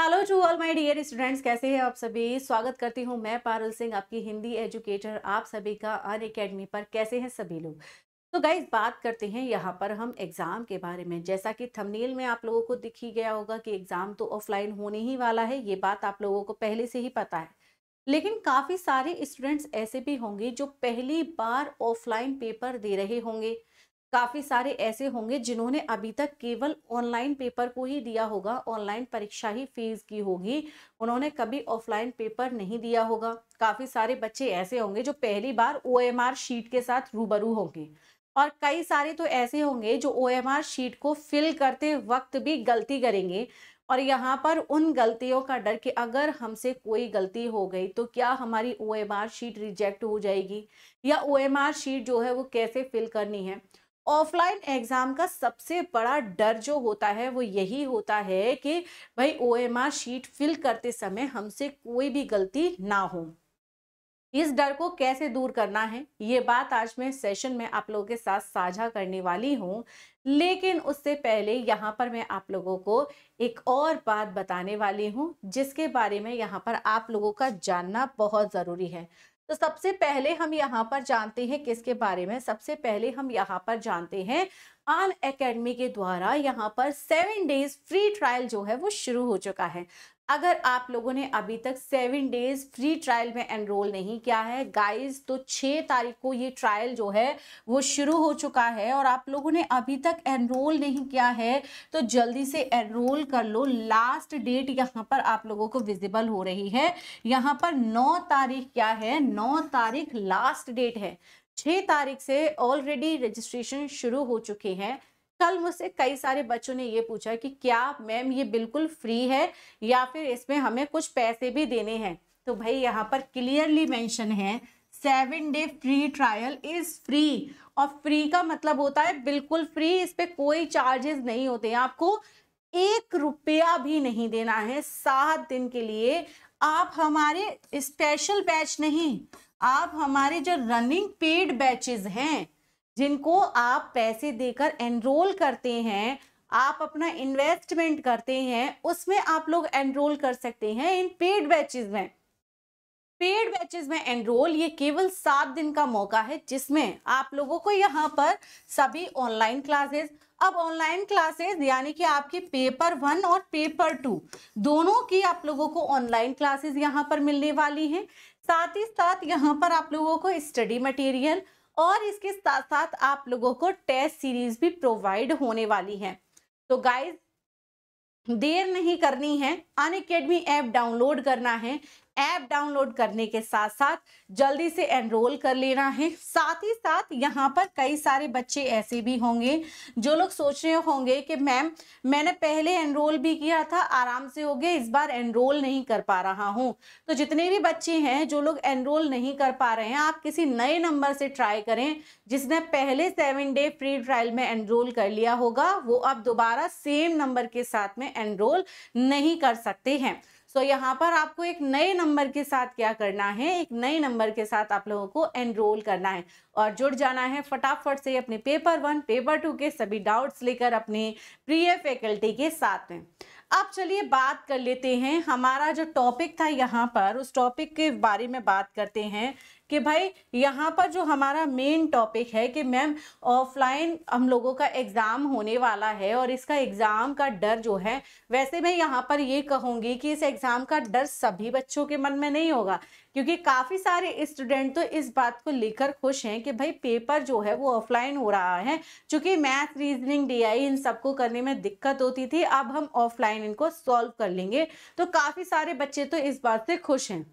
hello to all my dear students कैसे हैं आप सभी स्वागत करती हूं मैं पारुल सिंह आपकी हिंदी एजुकेटर आप सभी का अन एकेडमी पर कैसे हैं सभी लोग तो गाइज बात करते हैं यहाँ पर हम एग्ज़ाम के बारे में जैसा कि थंबनेल में आप लोगों को दिखी गया होगा कि एग्ज़ाम तो ऑफलाइन होने ही वाला है ये बात आप लोगों को पहले से ही पता है लेकिन काफ़ी सारे स्टूडेंट्स ऐसे भी होंगे जो पहली बार ऑफलाइन पेपर दे रहे होंगे काफ़ी सारे ऐसे होंगे जिन्होंने अभी तक केवल ऑनलाइन पेपर को ही दिया होगा ऑनलाइन परीक्षा ही फीस की होगी उन्होंने कभी ऑफलाइन पेपर नहीं दिया होगा काफ़ी सारे बच्चे ऐसे होंगे जो पहली बार ओ शीट के साथ रूबरू होंगे और कई सारे तो ऐसे होंगे जो ओ शीट को फिल करते वक्त भी गलती करेंगे और यहाँ पर उन गलतियों का डर कि अगर हमसे कोई गलती हो गई तो क्या हमारी ओ शीट रिजेक्ट हो जाएगी या ओ शीट जो है वो कैसे फिल करनी है ऑफलाइन एग्जाम का सबसे बड़ा डर जो होता है वो यही होता है कि भाई ओ शीट फिल करते समय हमसे कोई भी गलती ना हो इस डर को कैसे दूर करना है ये बात आज मैं सेशन में आप लोगों के साथ साझा करने वाली हूँ लेकिन उससे पहले यहाँ पर मैं आप लोगों को एक और बात बताने वाली हूँ जिसके बारे में यहाँ पर आप लोगों का जानना बहुत ज़रूरी है तो सबसे पहले हम यहाँ पर जानते हैं किसके बारे में सबसे पहले हम यहाँ पर जानते हैं आन एकेडमी के द्वारा यहाँ पर सेवन डेज फ्री ट्रायल जो है वो शुरू हो चुका है अगर आप लोगों ने अभी तक सेवन डेज फ्री ट्रायल में एनरोल नहीं किया है गाइस तो छः तारीख को ये ट्रायल जो है वो शुरू हो चुका है और आप लोगों ने अभी तक एनरोल नहीं किया है तो जल्दी से एनरोल कर लो लास्ट डेट यहाँ पर आप लोगों को विजिबल हो रही है यहाँ पर नौ तारीख क्या है नौ तारीख लास्ट डेट है छः तारीख से ऑलरेडी रजिस्ट्रेशन शुरू हो चुके हैं कल मुझसे कई सारे बच्चों ने ये पूछा कि क्या मैम ये बिल्कुल फ्री है या फिर इसमें हमें कुछ पैसे भी देने हैं तो भाई यहाँ पर क्लियरली मेंशन है seven day free trial is free और फ्री का मतलब होता है बिल्कुल फ्री इस पर कोई चार्जेस नहीं होते हैं आपको एक रुपया भी नहीं देना है सात दिन के लिए आप हमारे स्पेशल बैच नहीं आप हमारे जो रनिंग पेड बैचेस हैं जिनको आप पैसे देकर एनरोल करते हैं आप अपना इन्वेस्टमेंट करते हैं उसमें आप लोग एनरोल कर सकते हैं इन पेड बैचेज में पेड बैचेज में एनरोल ये केवल सात दिन का मौका है जिसमें आप लोगों को यहाँ पर सभी ऑनलाइन क्लासेस अब ऑनलाइन क्लासेस यानी कि आपकी पेपर वन और पेपर टू दोनों की आप लोगों को ऑनलाइन क्लासेस यहाँ पर मिलने वाली हैं साथ ही साथ यहाँ पर आप लोगों को स्टडी मटेरियल और इसके साथ साथ आप लोगों को टेस्ट सीरीज भी प्रोवाइड होने वाली है तो गाइज देर नहीं करनी है अन अकेडमी ऐप डाउनलोड करना है ऐप डाउनलोड करने के साथ साथ जल्दी से एनरोल कर लेना है साथ ही साथ यहाँ पर कई सारे बच्चे ऐसे भी होंगे जो लोग सोच रहे होंगे कि मैम मैंने पहले एनरोल भी किया था आराम से हो गया इस बार एनरोल नहीं कर पा रहा हूँ तो जितने भी बच्चे हैं जो लोग एनरोल नहीं कर पा रहे हैं आप किसी नए नंबर से ट्राई करें जिसने पहले सेवन डे फ्री ट्रायल में एनरोल कर लिया होगा वो अब दोबारा सेम नंबर के साथ में एनरोल नहीं कर सकते हैं सो तो so, यहाँ पर आपको एक नए नंबर के साथ क्या करना है एक नए नंबर के साथ आप लोगों को एनरोल करना है और जुड़ जाना है फटाफट से अपने पेपर वन पेपर टू के सभी डाउट्स लेकर अपने प्रिय फैकल्टी के साथ में अब चलिए बात कर लेते हैं हमारा जो टॉपिक था यहाँ पर उस टॉपिक के बारे में बात करते हैं कि भाई यहाँ पर जो हमारा मेन टॉपिक है कि मैम ऑफलाइन हम लोगों का एग्ज़ाम होने वाला है और इसका एग्ज़ाम का डर जो है वैसे मैं यहाँ पर ये कहूँगी कि इस एग्ज़ाम का डर सभी बच्चों के मन में नहीं होगा क्योंकि काफ़ी सारे स्टूडेंट तो इस बात को लेकर खुश हैं कि भाई पेपर जो है वो ऑफलाइन हो रहा है चूँकि मैथ रीजनिंग डी इन सबको करने में दिक्कत होती थी अब हम ऑफलाइन इनको सॉल्व कर लेंगे तो काफ़ी सारे बच्चे तो इस बात से खुश हैं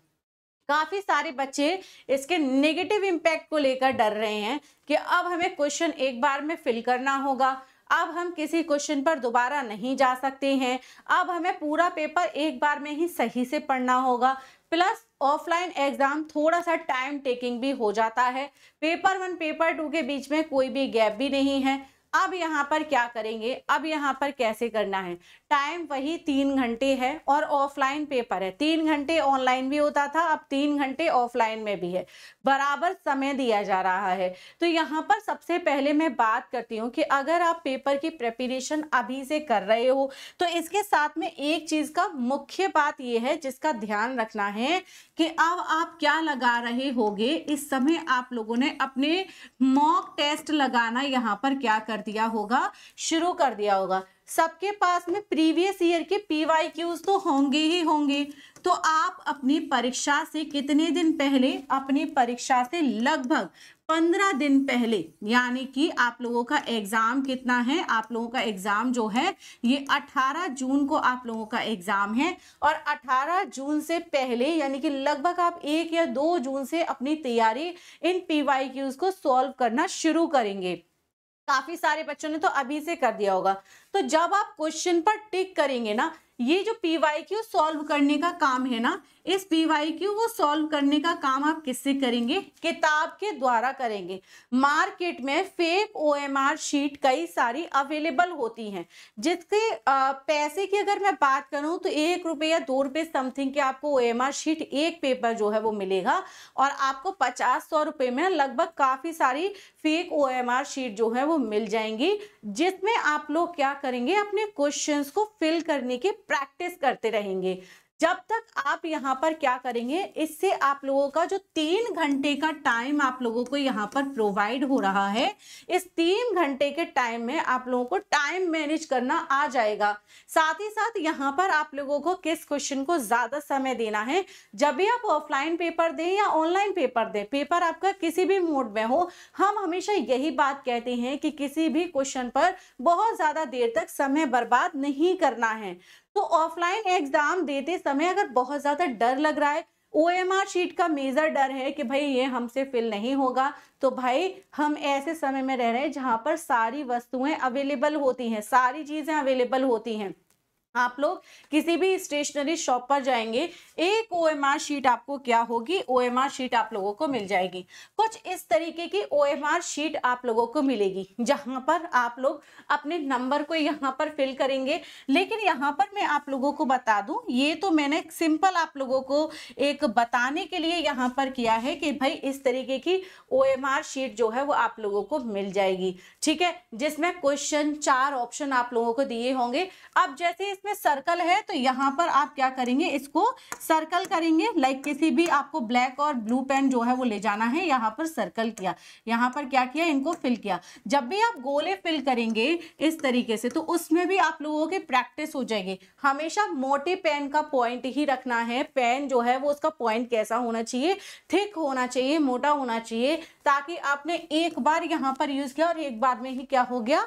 काफ़ी सारे बच्चे इसके नेगेटिव इम्पैक्ट को लेकर डर रहे हैं कि अब हमें क्वेश्चन एक बार में फिल करना होगा अब हम किसी क्वेश्चन पर दोबारा नहीं जा सकते हैं अब हमें पूरा पेपर एक बार में ही सही से पढ़ना होगा प्लस ऑफलाइन एग्जाम थोड़ा सा टाइम टेकिंग भी हो जाता है पेपर वन पेपर टू के बीच में कोई भी गैप भी नहीं है अब यहाँ पर क्या करेंगे अब यहाँ पर कैसे करना है टाइम वही तीन घंटे है और ऑफलाइन पेपर है तीन घंटे ऑनलाइन भी होता था अब तीन घंटे ऑफलाइन में भी है बराबर समय दिया जा रहा है तो यहाँ पर सबसे पहले मैं बात करती हूँ कि अगर आप पेपर की प्रेपरेशन अभी से कर रहे हो तो इसके साथ में एक चीज़ का मुख्य बात यह है जिसका ध्यान रखना है कि अब आप क्या लगा रहे होगे इस समय आप लोगों ने अपने मॉक टेस्ट लगाना यहाँ पर क्या कर दिया होगा शुरू कर दिया होगा सबके पास में प्रीवियस ईयर के पी वाई क्यूज तो होंगे ही होंगे तो आप अपनी परीक्षा से कितने दिन पहले अपनी परीक्षा से लगभग पंद्रह दिन पहले यानी कि आप लोगों का एग्ज़ाम कितना है आप लोगों का एग्ज़ाम जो है ये अठारह जून को आप लोगों का एग्ज़ाम है और अठारह जून से पहले यानी कि लगभग आप एक या दो जून से अपनी तैयारी इन पी को सॉल्व करना शुरू करेंगे काफी सारे बच्चों ने तो अभी से कर दिया होगा तो जब आप क्वेश्चन पर टिक करेंगे ना ये जो पी वाई क्यू सॉल्व करने का काम है ना इस पी वाई क्यू वो सॉल्व करने का काम आप किससे करेंगे किताब के द्वारा करेंगे मार्केट में fake O M R sheet कई सारी अवेलेबल होती हैं जिसके पैसे की अगर मैं बात करूं तो एक रुपये या दो रुपये समथिंग के आपको ओ एम आर शीट एक पेपर जो है वो मिलेगा और आपको पचास सौ रुपये में लगभग काफ़ी सारी fake O M R sheet जो है वो मिल जाएंगी जिसमें आप लोग क्या करेंगे अपने क्वेश्चन को फिल करने के प्रैक्टिस करते रहेंगे जब तक आप यहाँ पर क्या करेंगे इससे आप लोगों का जो तीन घंटे का टाइम आप लोगों को यहाँ पर प्रोवाइड हो रहा है इस तीन घंटे के टाइम में आप लोगों को टाइम मैनेज करना आ जाएगा साथ ही साथ यहाँ पर आप लोगों को किस क्वेश्चन को ज़्यादा समय देना है जब भी आप ऑफलाइन पेपर दें या ऑनलाइन पेपर दें पेपर आपका किसी भी मोड में हो हम हमेशा यही बात कहते हैं कि किसी भी क्वेश्चन पर बहुत ज़्यादा देर तक समय बर्बाद नहीं करना है तो ऑफलाइन एग्जाम देते समय अगर बहुत ज़्यादा डर लग रहा है ओ शीट का मेजर डर है कि भाई ये हमसे फिल नहीं होगा तो भाई हम ऐसे समय में रह रहे हैं जहाँ पर सारी वस्तुएं अवेलेबल होती हैं सारी चीज़ें अवेलेबल होती हैं आप लोग किसी भी स्टेशनरी शॉप पर जाएंगे एक ओ एम आर शीट आपको क्या होगी ओ एम आर शीट आप लोगों को मिल जाएगी कुछ इस तरीके की ओ एम आर शीट आप लोगों को मिलेगी जहां पर आप लोग अपने नंबर को यहां पर फिल करेंगे लेकिन यहां पर मैं आप लोगों को बता दूं ये तो मैंने सिंपल आप लोगों को एक बताने के लिए यहाँ पर किया है कि भाई इस तरीके की ओ एम आर शीट जो है वो आप लोगों को मिल जाएगी ठीक है जिसमें क्वेश्चन चार ऑप्शन आप लोगों को दिए होंगे अब जैसे इसमें सर्कल है तो यहाँ पर आप क्या करेंगे इसको सर्कल करेंगे लाइक किसी भी आपको ब्लैक और ब्लू पेन जो है वो ले जाना है यहाँ पर सर्कल किया यहाँ पर क्या किया इनको फिल किया जब भी आप गोले फिल करेंगे इस तरीके से तो उसमें भी आप लोगों की प्रैक्टिस हो जाएगी हमेशा मोटे पेन का पॉइंट ही रखना है पेन जो है वो उसका पॉइंट कैसा होना चाहिए थिक होना चाहिए मोटा होना चाहिए ताकि आपने एक बार यहाँ पर यूज़ किया और एक बार में ही क्या हो गया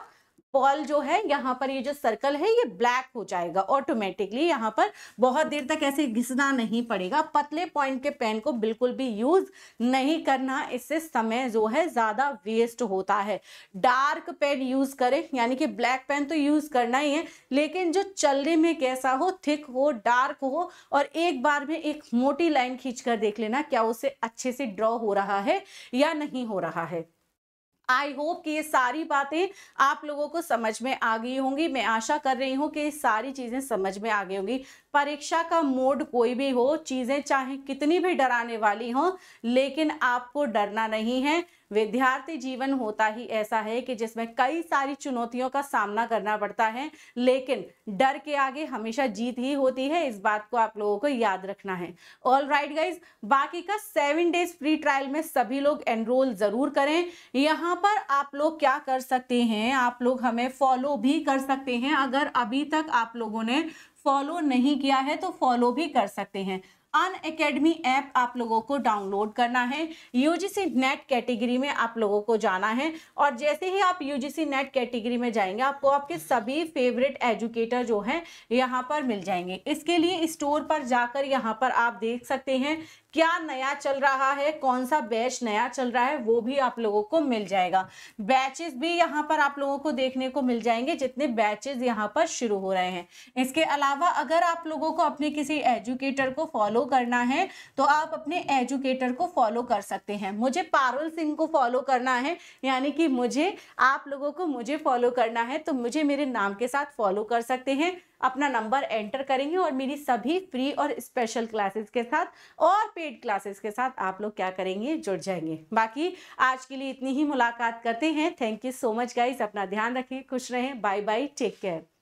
बॉल जो है यहाँ पर ये जो सर्कल है ये ब्लैक हो जाएगा ऑटोमेटिकली यहाँ पर बहुत देर तक ऐसे घिसना नहीं पड़ेगा पतले पॉइंट के पेन को बिल्कुल भी यूज नहीं करना इससे समय जो है ज्यादा वेस्ट होता है डार्क पेन यूज करें यानी कि ब्लैक पेन तो यूज करना ही है लेकिन जो चलने में कैसा हो थिक हो डार्क हो और एक बार में एक मोटी लाइन खींच कर देख लेना क्या उसे अच्छे से ड्रॉ हो रहा है या नहीं हो रहा है आई होप कि ये सारी बातें आप लोगों को समझ में आ गई होंगी मैं आशा कर रही हूँ कि ये सारी चीज़ें समझ में आ गई होंगी परीक्षा का मोड कोई भी हो चीज़ें चाहे कितनी भी डराने वाली हों लेकिन आपको डरना नहीं है विद्यार्थी जीवन होता ही ऐसा है कि जिसमें कई सारी चुनौतियों का सामना करना पड़ता है लेकिन डर के आगे हमेशा जीत ही होती है इस बात को आप लोगों को याद रखना है ऑल राइट गाइज बाकी का सेवन डेज फ्री ट्रायल में सभी लोग एनरोल जरूर करें यहाँ पर आप लोग क्या कर सकते हैं आप लोग हमें फॉलो भी कर सकते हैं अगर अभी तक आप लोगों ने फॉलो नहीं किया है तो फॉलो भी कर सकते हैं अन अकेडमी ऐप आप लोगों को डाउनलोड करना है यूजीसी नेट कैटेगरी में आप लोगों को जाना है और जैसे ही आप यूजीसी नेट कैटेगरी में जाएंगे आपको आपके सभी फेवरेट एजुकेटर जो हैं यहाँ पर मिल जाएंगे इसके लिए स्टोर पर जाकर यहाँ पर आप देख सकते हैं क्या नया चल रहा है कौन सा बैच नया चल रहा है वो भी आप लोगों को मिल जाएगा बैचेस भी यहाँ पर आप लोगों को देखने को मिल जाएंगे जितने बैचेस यहाँ पर शुरू हो रहे हैं इसके अलावा अगर आप लोगों को अपने किसी एजुकेटर को फॉलो करना है तो आप अपने एजुकेटर को फॉलो कर सकते हैं मुझे पारुल सिंह को फॉलो करना है यानी कि मुझे आप लोगों को मुझे फॉलो करना है तो मुझे मेरे नाम के साथ फॉलो कर सकते हैं अपना नंबर एंटर करेंगे और मेरी सभी फ्री और स्पेशल क्लासेस के साथ और पेड क्लासेस के साथ आप लोग क्या करेंगे जुड़ जाएंगे बाकी आज के लिए इतनी ही मुलाकात करते हैं thank you so much guys अपना ध्यान रखें खुश रहें बाय बाय टेक केयर